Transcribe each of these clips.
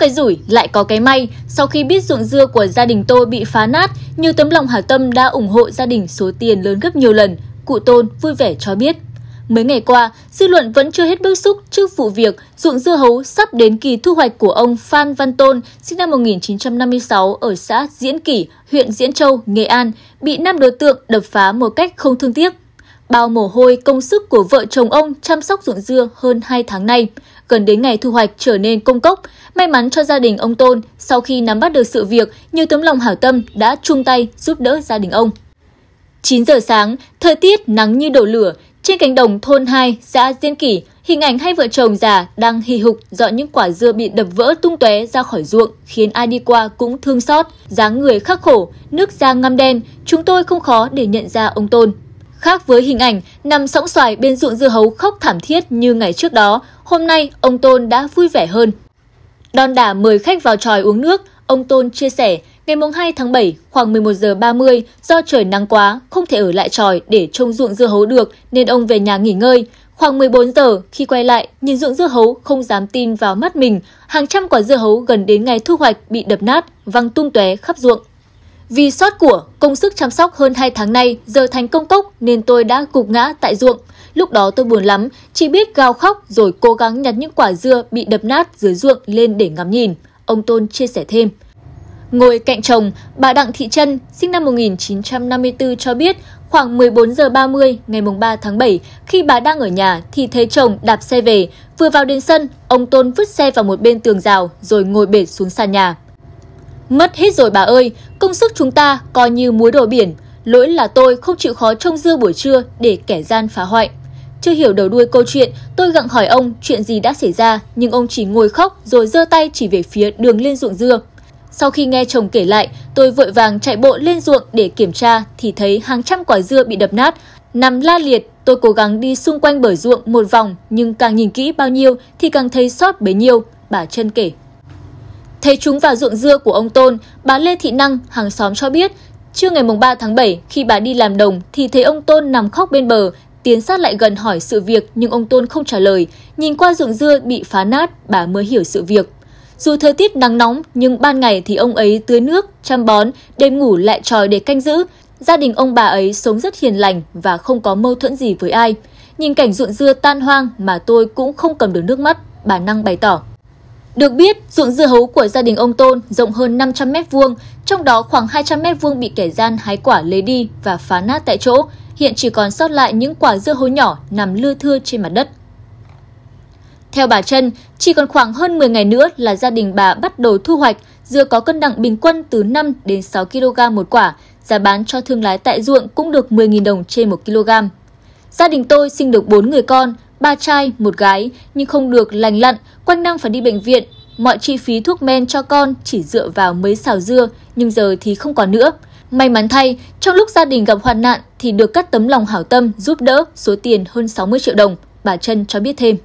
cái rủi lại có cái may, sau khi biết ruộng dưa của gia đình tôi bị phá nát, nhiều tấm lòng hảo tâm đã ủng hộ gia đình số tiền lớn gấp nhiều lần, cụ Tôn vui vẻ cho biết. Mấy ngày qua, dư luận vẫn chưa hết bức xúc trước vụ việc ruộng dưa hấu sắp đến kỳ thu hoạch của ông Phan Văn Tôn, sinh năm 1956 ở xã Diễn Kỷ, huyện Diễn Châu, Nghệ An, bị năm đối tượng đập phá một cách không thương tiếc. Bao mồ hôi công sức của vợ chồng ông chăm sóc ruộng dưa hơn 2 tháng nay cần đến ngày thu hoạch trở nên công cốc. May mắn cho gia đình ông Tôn, sau khi nắm bắt được sự việc, nhiều tấm lòng hảo tâm đã chung tay giúp đỡ gia đình ông. 9 giờ sáng, thời tiết nắng như đổ lửa, trên cánh đồng thôn 2, xã Diên Kỷ, hình ảnh hai vợ chồng già đang hì hục dọn những quả dưa bị đập vỡ tung tóe ra khỏi ruộng, khiến ai đi qua cũng thương xót, dáng người khắc khổ, nước da ngăm đen, chúng tôi không khó để nhận ra ông Tôn. Khác với hình ảnh nằm sõng xoài bên ruộng dưa hấu khóc thảm thiết như ngày trước đó, hôm nay ông Tôn đã vui vẻ hơn. Đòn đả mời khách vào tròi uống nước, ông Tôn chia sẻ, ngày 2 tháng 7 khoảng 11 giờ 30 do trời nắng quá, không thể ở lại tròi để trông ruộng dưa hấu được nên ông về nhà nghỉ ngơi. Khoảng 14 giờ, khi quay lại, nhìn ruộng dưa hấu không dám tin vào mắt mình, hàng trăm quả dưa hấu gần đến ngày thu hoạch bị đập nát, văng tung tóe khắp ruộng. Vì sót của, công sức chăm sóc hơn 2 tháng nay giờ thành công cốc nên tôi đã gục ngã tại ruộng. Lúc đó tôi buồn lắm, chỉ biết gào khóc rồi cố gắng nhặt những quả dưa bị đập nát dưới ruộng lên để ngắm nhìn. Ông Tôn chia sẻ thêm. Ngồi cạnh chồng, bà Đặng Thị Trân, sinh năm 1954 cho biết khoảng 14 giờ 30 ngày 3 tháng 7, khi bà đang ở nhà thì thấy chồng đạp xe về. Vừa vào đến sân, ông Tôn vứt xe vào một bên tường rào rồi ngồi bệt xuống sàn nhà. Mất hết rồi bà ơi, công sức chúng ta coi như muối đổ biển. Lỗi là tôi không chịu khó trông dưa buổi trưa để kẻ gian phá hoại. Chưa hiểu đầu đuôi câu chuyện, tôi gặng hỏi ông chuyện gì đã xảy ra, nhưng ông chỉ ngồi khóc rồi giơ tay chỉ về phía đường lên ruộng dưa. Sau khi nghe chồng kể lại, tôi vội vàng chạy bộ lên ruộng để kiểm tra thì thấy hàng trăm quả dưa bị đập nát, nằm la liệt. Tôi cố gắng đi xung quanh bờ ruộng một vòng nhưng càng nhìn kỹ bao nhiêu thì càng thấy sót bấy nhiêu, bà Trân kể. Thấy chúng vào ruộng dưa của ông Tôn, bà Lê Thị Năng, hàng xóm cho biết, trưa ngày 3 tháng 7, khi bà đi làm đồng thì thấy ông Tôn nằm khóc bên bờ, tiến sát lại gần hỏi sự việc nhưng ông Tôn không trả lời. Nhìn qua ruộng dưa bị phá nát, bà mới hiểu sự việc. Dù thời tiết nắng nóng nhưng ban ngày thì ông ấy tưới nước, chăm bón, đêm ngủ lại tròi để canh giữ. Gia đình ông bà ấy sống rất hiền lành và không có mâu thuẫn gì với ai. Nhìn cảnh ruộng dưa tan hoang mà tôi cũng không cầm được nước mắt, bà Năng bày tỏ. Được biết, ruộng dưa hấu của gia đình ông Tôn rộng hơn 500 mét vuông, trong đó khoảng 200 mét vuông bị kẻ gian hái quả lấy đi và phá nát tại chỗ. Hiện chỉ còn sót lại những quả dưa hấu nhỏ nằm lưa thưa trên mặt đất. Theo bà Trân, chỉ còn khoảng hơn 10 ngày nữa là gia đình bà bắt đầu thu hoạch, dưa có cân nặng bình quân từ 5 đến 6 kg một quả, giá bán cho thương lái tại ruộng cũng được 10.000 đồng trên 1 kg. Gia đình tôi sinh được 4 người con, ba trai, một gái, nhưng không được lành lặn, quanh năm phải đi bệnh viện. Mọi chi phí thuốc men cho con chỉ dựa vào mấy xào dưa, nhưng giờ thì không còn nữa. May mắn thay, trong lúc gia đình gặp hoạn nạn thì được các tấm lòng hảo tâm giúp đỡ số tiền hơn 60 triệu đồng, bà Trân cho biết thêm.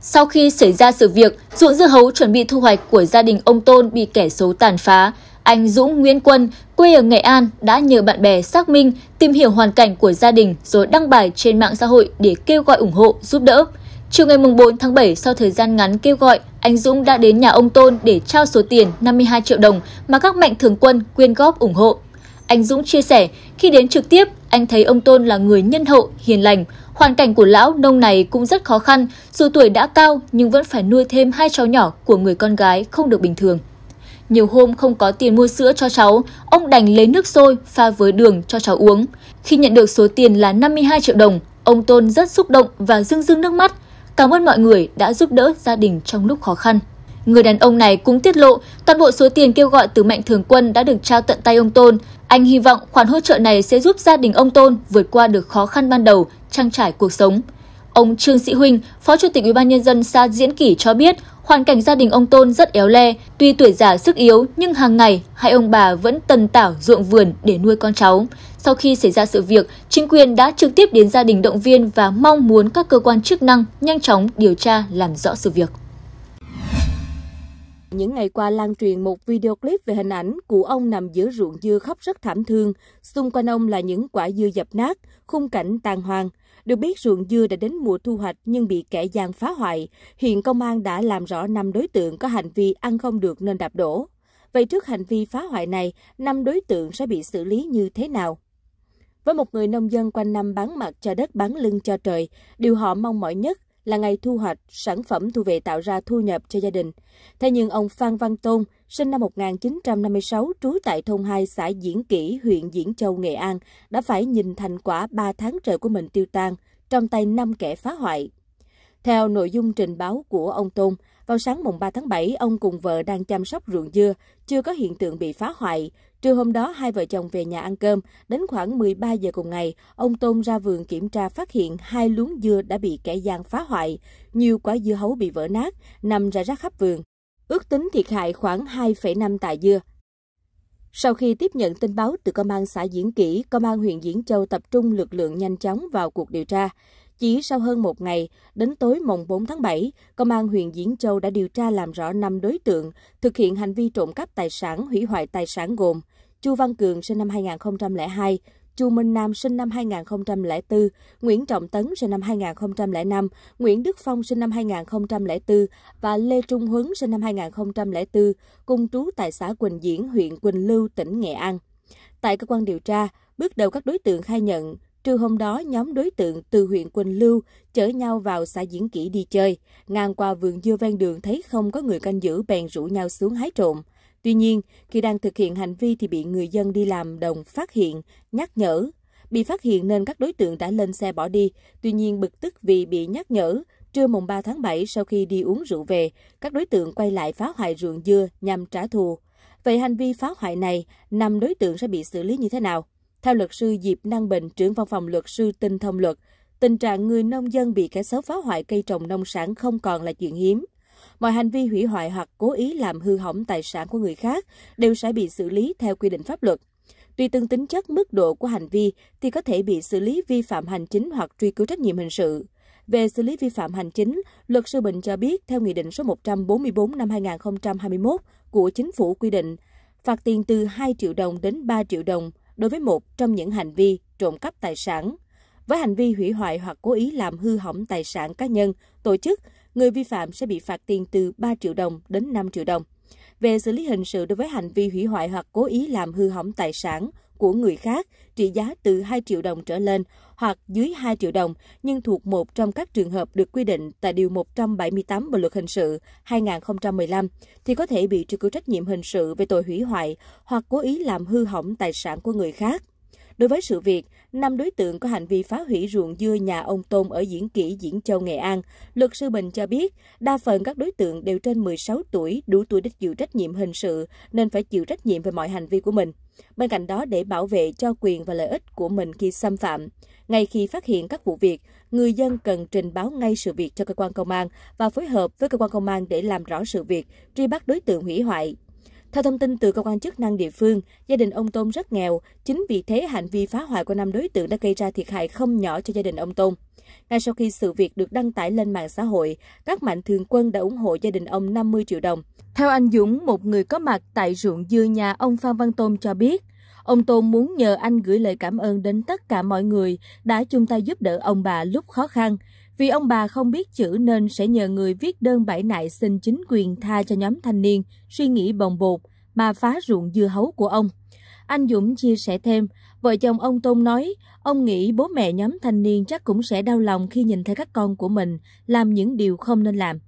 Sau khi xảy ra sự việc, ruộng dưa hấu chuẩn bị thu hoạch của gia đình ông Tôn bị kẻ xấu tàn phá anh Dũng Nguyễn Quân, quê ở Nghệ An, đã nhờ bạn bè xác minh, tìm hiểu hoàn cảnh của gia đình rồi đăng bài trên mạng xã hội để kêu gọi ủng hộ, giúp đỡ. Chiều ngày 4 tháng 7, sau thời gian ngắn kêu gọi, anh Dũng đã đến nhà ông Tôn để trao số tiền 52 triệu đồng mà các mạnh thường quân quyên góp ủng hộ. Anh Dũng chia sẻ, khi đến trực tiếp, anh thấy ông Tôn là người nhân hậu, hiền lành. Hoàn cảnh của lão nông này cũng rất khó khăn, dù tuổi đã cao nhưng vẫn phải nuôi thêm hai cháu nhỏ của người con gái không được bình thường. Nhiều hôm không có tiền mua sữa cho cháu, ông đành lấy nước sôi pha với đường cho cháu uống. Khi nhận được số tiền là 52 triệu đồng, ông Tôn rất xúc động và rưng rưng nước mắt. Cảm ơn mọi người đã giúp đỡ gia đình trong lúc khó khăn. Người đàn ông này cũng tiết lộ toàn bộ số tiền kêu gọi từ Mạnh Thường Quân đã được trao tận tay ông Tôn. Anh hy vọng khoản hỗ trợ này sẽ giúp gia đình ông Tôn vượt qua được khó khăn ban đầu, trang trải cuộc sống. Ông Trương Sĩ huynh Phó Chủ tịch UBND xã Diễn Kỷ cho biết, hoàn cảnh gia đình ông Tôn rất éo le, tuy tuổi già sức yếu nhưng hàng ngày hai ông bà vẫn tần tảo ruộng vườn để nuôi con cháu. Sau khi xảy ra sự việc, chính quyền đã trực tiếp đến gia đình động viên và mong muốn các cơ quan chức năng nhanh chóng điều tra làm rõ sự việc. Những ngày qua lan truyền một video clip về hình ảnh của ông nằm giữa ruộng dưa khóc rất thảm thương, xung quanh ông là những quả dưa dập nát, khung cảnh tàn hoàng. Được biết ruộng dưa đã đến mùa thu hoạch nhưng bị kẻ gian phá hoại. Hiện công an đã làm rõ 5 đối tượng có hành vi ăn không được nên đạp đổ. Vậy trước hành vi phá hoại này, 5 đối tượng sẽ bị xử lý như thế nào? Với một người nông dân quanh năm bán mặt cho đất bán lưng cho trời, điều họ mong mỏi nhất là ngày thu hoạch, sản phẩm thu về tạo ra thu nhập cho gia đình. Thế nhưng ông Phan Văn Tôn, sinh năm 1956, trú tại thôn 2 xã Diễn Kỷ, huyện Diễn Châu, Nghệ An, đã phải nhìn thành quả 3 tháng trời của mình tiêu tan trong tay năm kẻ phá hoại. Theo nội dung trình báo của ông Tôn, vào sáng mùng 3 tháng 7, ông cùng vợ đang chăm sóc ruộng dưa, chưa có hiện tượng bị phá hoại. Trưa hôm đó, hai vợ chồng về nhà ăn cơm. Đến khoảng 13 giờ cùng ngày, ông Tôn ra vườn kiểm tra phát hiện hai luống dưa đã bị kẻ gian phá hoại. Nhiều quả dưa hấu bị vỡ nát, nằm ra rác khắp vườn. Ước tính thiệt hại khoảng 2,5 tạ dưa. Sau khi tiếp nhận tin báo từ công an xã Diễn Kỷ, công an huyện Diễn Châu tập trung lực lượng nhanh chóng vào cuộc điều tra. Chỉ sau hơn một ngày, đến tối mùng 4 tháng 7, Công an huyện Diễn Châu đã điều tra làm rõ 5 đối tượng thực hiện hành vi trộm cắp tài sản, hủy hoại tài sản gồm Chu Văn Cường sinh năm 2002, Chu Minh Nam sinh năm 2004, Nguyễn Trọng Tấn sinh năm 2005, Nguyễn Đức Phong sinh năm 2004 và Lê Trung Huấn sinh năm 2004, cùng trú tại xã Quỳnh Diễn, huyện Quỳnh Lưu, tỉnh Nghệ An. Tại cơ quan điều tra, bước đầu các đối tượng khai nhận Trưa hôm đó, nhóm đối tượng từ huyện Quỳnh Lưu chở nhau vào xã Diễn Kỷ đi chơi, ngang qua vườn dưa ven đường thấy không có người canh giữ bèn rủ nhau xuống hái trộm. Tuy nhiên, khi đang thực hiện hành vi thì bị người dân đi làm đồng phát hiện, nhắc nhở. Bị phát hiện nên các đối tượng đã lên xe bỏ đi, tuy nhiên bực tức vì bị nhắc nhở. Trưa mùng 3 tháng 7 sau khi đi uống rượu về, các đối tượng quay lại phá hoại ruộng dưa nhằm trả thù. Vậy hành vi phá hoại này, năm đối tượng sẽ bị xử lý như thế nào? Theo luật sư Diệp Năng Bình, trưởng văn phòng luật sư Tinh Thông Luật, tình trạng người nông dân bị kẻ xấu phá hoại cây trồng nông sản không còn là chuyện hiếm. Mọi hành vi hủy hoại hoặc cố ý làm hư hỏng tài sản của người khác đều sẽ bị xử lý theo quy định pháp luật. Tùy từng tính chất mức độ của hành vi thì có thể bị xử lý vi phạm hành chính hoặc truy cứu trách nhiệm hình sự. Về xử lý vi phạm hành chính, luật sư Bình cho biết theo Nghị định số 144 năm 2021 của Chính phủ quy định, phạt tiền từ 2 triệu đồng đến 3 triệu đồng đối với một trong những hành vi trộm cắp tài sản. Với hành vi hủy hoại hoặc cố ý làm hư hỏng tài sản cá nhân, tổ chức, người vi phạm sẽ bị phạt tiền từ 3 triệu đồng đến 5 triệu đồng. Về xử lý hình sự đối với hành vi hủy hoại hoặc cố ý làm hư hỏng tài sản của người khác trị giá từ 2 triệu đồng trở lên hoặc dưới 2 triệu đồng nhưng thuộc một trong các trường hợp được quy định tại Điều 178 Bộ Luật Hình sự 2015 thì có thể bị truy cứu trách nhiệm hình sự về tội hủy hoại hoặc cố ý làm hư hỏng tài sản của người khác. Đối với sự việc, năm đối tượng có hành vi phá hủy ruộng dưa nhà ông Tôn ở Diễn Kỷ, Diễn Châu, Nghệ An. Luật sư Bình cho biết, đa phần các đối tượng đều trên 16 tuổi, đủ tuổi để chịu trách nhiệm hình sự, nên phải chịu trách nhiệm về mọi hành vi của mình. Bên cạnh đó, để bảo vệ cho quyền và lợi ích của mình khi xâm phạm, ngay khi phát hiện các vụ việc, người dân cần trình báo ngay sự việc cho cơ quan công an và phối hợp với cơ quan công an để làm rõ sự việc, truy bắt đối tượng hủy hoại, theo thông tin từ cơ quan chức năng địa phương, gia đình ông Tôn rất nghèo, chính vì thế hành vi phá hoại của năm đối tượng đã gây ra thiệt hại không nhỏ cho gia đình ông Tôn. Ngay sau khi sự việc được đăng tải lên mạng xã hội, các mạnh thường quân đã ủng hộ gia đình ông 50 triệu đồng. Theo anh Dũng, một người có mặt tại ruộng dưa nhà ông Phan Văn Tôn cho biết, ông Tôn muốn nhờ anh gửi lời cảm ơn đến tất cả mọi người đã chung tay giúp đỡ ông bà lúc khó khăn, vì ông bà không biết chữ nên sẽ nhờ người viết đơn bãi nại xin chính quyền tha cho nhóm thanh niên suy nghĩ bồng bột mà phá ruộng dưa hấu của ông. Anh Dũng chia sẻ thêm, vợ chồng ông Tôn nói, ông nghĩ bố mẹ nhóm thanh niên chắc cũng sẽ đau lòng khi nhìn thấy các con của mình làm những điều không nên làm.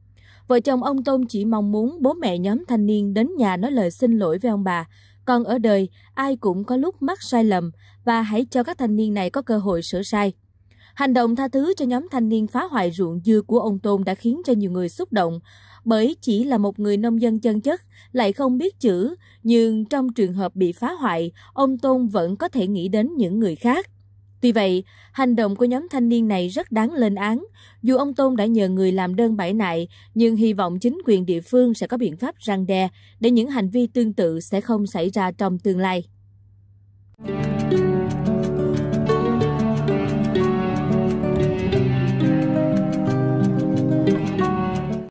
Vợ chồng ông Tôn chỉ mong muốn bố mẹ nhóm thanh niên đến nhà nói lời xin lỗi với ông bà. Còn ở đời, ai cũng có lúc mắc sai lầm và hãy cho các thanh niên này có cơ hội sửa sai. Hành động tha thứ cho nhóm thanh niên phá hoại ruộng dưa của ông Tôn đã khiến cho nhiều người xúc động, bởi chỉ là một người nông dân chân chất, lại không biết chữ, nhưng trong trường hợp bị phá hoại, ông Tôn vẫn có thể nghĩ đến những người khác. Tuy vậy, hành động của nhóm thanh niên này rất đáng lên án. Dù ông Tôn đã nhờ người làm đơn bãi nại, nhưng hy vọng chính quyền địa phương sẽ có biện pháp răng đe để những hành vi tương tự sẽ không xảy ra trong tương lai.